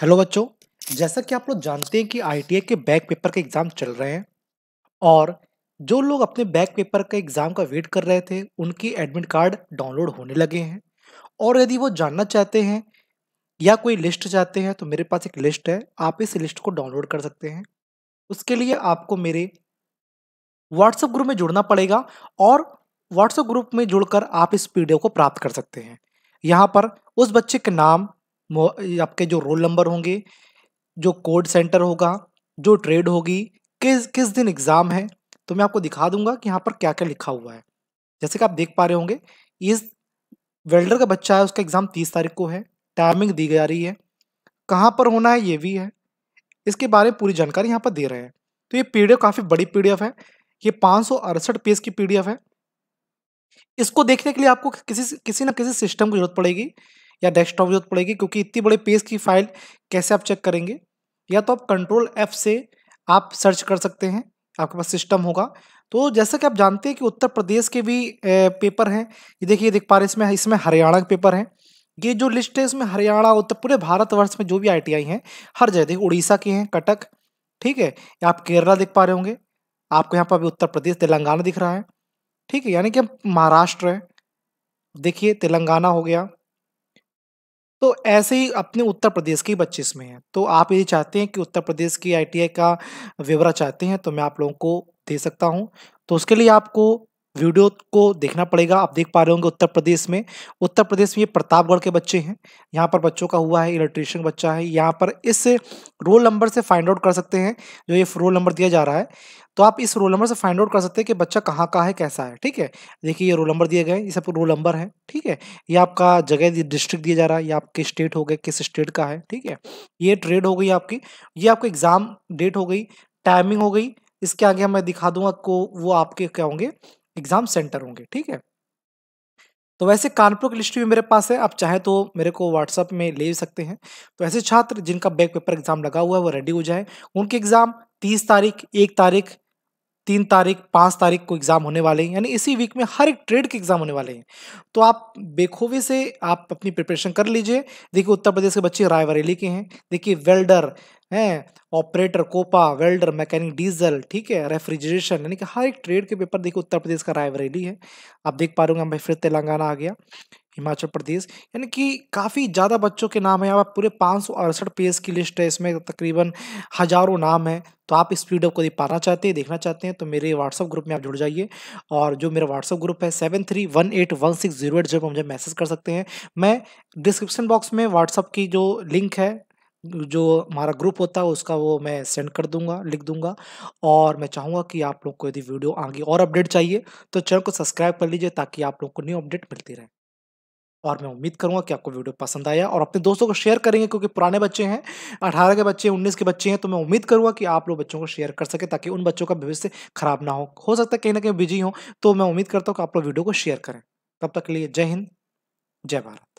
hello बच्चों जैसा कि आप लोग जानते हैं कि आई के बैक पेपर के एग्ज़ाम चल रहे हैं और जो लोग अपने बैक पेपर के एग्ज़ाम का वेट कर रहे थे उनके एडमिट कार्ड डाउनलोड होने लगे हैं और यदि वो जानना चाहते हैं या कोई लिस्ट चाहते हैं तो मेरे पास एक लिस्ट है आप इस लिस्ट को डाउनलोड कर सकते हैं उसके लिए आपको मेरे व्हाट्सएप ग्रुप में जुड़ना पड़ेगा और व्हाट्सएप ग्रुप में जुड़कर आप इस वीडियो को प्राप्त कर सकते हैं यहाँ पर उस बच्चे के नाम आपके जो रोल नंबर होंगे जो कोड सेंटर होगा जो ट्रेड होगी किस किस दिन एग्ज़ाम है तो मैं आपको दिखा दूंगा कि यहाँ पर क्या क्या लिखा हुआ है जैसे कि आप देख पा रहे होंगे इस वेल्डर का बच्चा है उसका एग्ज़ाम तीस तारीख को है टाइमिंग दी जा रही है कहाँ पर होना है ये भी है इसके बारे में पूरी जानकारी यहाँ पर दे रहे हैं तो ये पी काफ़ी बड़ी पी है ये पाँच पेज की पी है इसको देखने के लिए आपको किसी किसी ना किसी सिस्टम की जरूरत पड़ेगी या डेस्कटॉप जरूरत पड़ेगी क्योंकि इतनी बड़े पेज की फाइल कैसे आप चेक करेंगे या तो आप कंट्रोल एफ से आप सर्च कर सकते हैं आपके पास सिस्टम होगा तो जैसा कि आप जानते हैं कि उत्तर प्रदेश के भी पेपर हैं ये देखिए देख पा रहे इसमें इसमें हरियाणा के पेपर हैं ये जो लिस्ट है इसमें हरियाणा उत्तर पूरे भारतवर्ष में जो भी आईटीआई हैं हर जगह देखिए उड़ीसा के हैं कटक ठीक है आप केरला देख पा रहे होंगे आपको यहाँ पर अभी उत्तर प्रदेश तेलंगाना दिख रहा है ठीक है यानी कि महाराष्ट्र है देखिए तेलंगाना हो गया तो ऐसे ही अपने उत्तर प्रदेश के बच्चे इसमें हैं तो आप यदि चाहते हैं कि उत्तर प्रदेश की आई का विवरा चाहते हैं तो मैं आप लोगों को दे सकता हूँ तो उसके लिए आपको वीडियो को देखना पड़ेगा आप देख पा रहे होंगे उत्तर प्रदेश में उत्तर प्रदेश में ये प्रतापगढ़ के बच्चे हैं यहाँ पर बच्चों का हुआ है इलेक्ट्रिशियन बच्चा है यहाँ पर इस रोल नंबर से फाइंड आउट कर सकते हैं जो ये रोल नंबर दिया जा रहा है तो आप इस रोल नंबर से फाइंड आउट कर सकते हैं कि बच्चा कहाँ का है कैसा है ठीक है देखिए ये रोल नंबर दिए गए ये सब रोल नंबर है ठीक है ये आपका जगह डिस्ट्रिक्ट दिया जा रहा है या आपके स्टेट हो गए किस स्टेट का है ठीक है ये ट्रेड हो गई आपकी ये आपको एग्जाम डेट हो गई टाइमिंग हो गई इसके आगे मैं दिखा दूंगा आपको वो आपके क्या होंगे एग्जाम सेंटर होंगे ठीक है तो वैसे कानपुर की लिस्ट भी मेरे पास है आप चाहे तो मेरे को व्हाट्सअप में ले सकते हैं तो ऐसे छात्र जिनका बैक पेपर एग्जाम लगा हुआ है वो रेडी हो जाए उनके एग्जाम तीस तारीख एक तारीख तीन तारीख पाँच तारीख को एग्ज़ाम होने वाले हैं यानी इसी वीक में हर एक ट्रेड के एग्ज़ाम होने वाले हैं तो आप बेखूबी से आप अपनी प्रिपरेशन कर लीजिए देखिए उत्तर प्रदेश के बच्चे रायबरेली के हैं देखिए वेल्डर हैं operator COPA welder mechanic diesel ठीक है रेफ्रिजरेशन यानी कि हर एक ट्रेड के पेपर देखिए उत्तर प्रदेश का रायबरेली है आप देख पा रहे होंगे भाई फिर तेलंगाना आ गया हिमाचल प्रदेश यानी कि काफ़ी ज़्यादा बच्चों के नाम है यहाँ पर पूरे पाँच सौ अड़सठ पेज की लिस्ट है इसमें तकरीबन हज़ारों नाम है तो आप इस वीडियो को यदि पाना चाहते हैं देखना चाहते हैं तो मेरे व्हाट्सअप ग्रुप में आप जुड़ जाइए और जो मेरा व्हाट्सअप ग्रुप है seven three one eight one six zero eight zero मुझे मैसेज कर सकते हैं मैं डिस्क्रिप्शन बॉक्स में व्हाट्सअप की जो लिंक है जो हमारा ग्रुप होता है उसका वो मैं सेंड कर दूंगा लिख दूंगा और मैं चाहूँगा कि आप लोग को यदि वीडियो आगे और अपडेट चाहिए तो चैनल को सब्सक्राइब कर लीजिए ताकि आप लोग को न्यू अपडेट मिलती रहे और मैं उम्मीद करूंगा कि आपको वीडियो पसंद आया और अपने दोस्तों को शेयर करेंगे क्योंकि पुराने बच्चे हैं अठारह के बच्चे उन्नीस के बच्चे हैं तो मैं उम्मीद करूंगा कि आप लोग बच्चों को शेयर कर सके ताकि उन बच्चों का भविष्य खराब ना हो हो सकता है कहीं ना कहीं बिजी हो तो मैं उम्मीद करता हूँ कि आप लोग वीडियो को शेयर करें तब तक के लिए जय हिंद जय भारत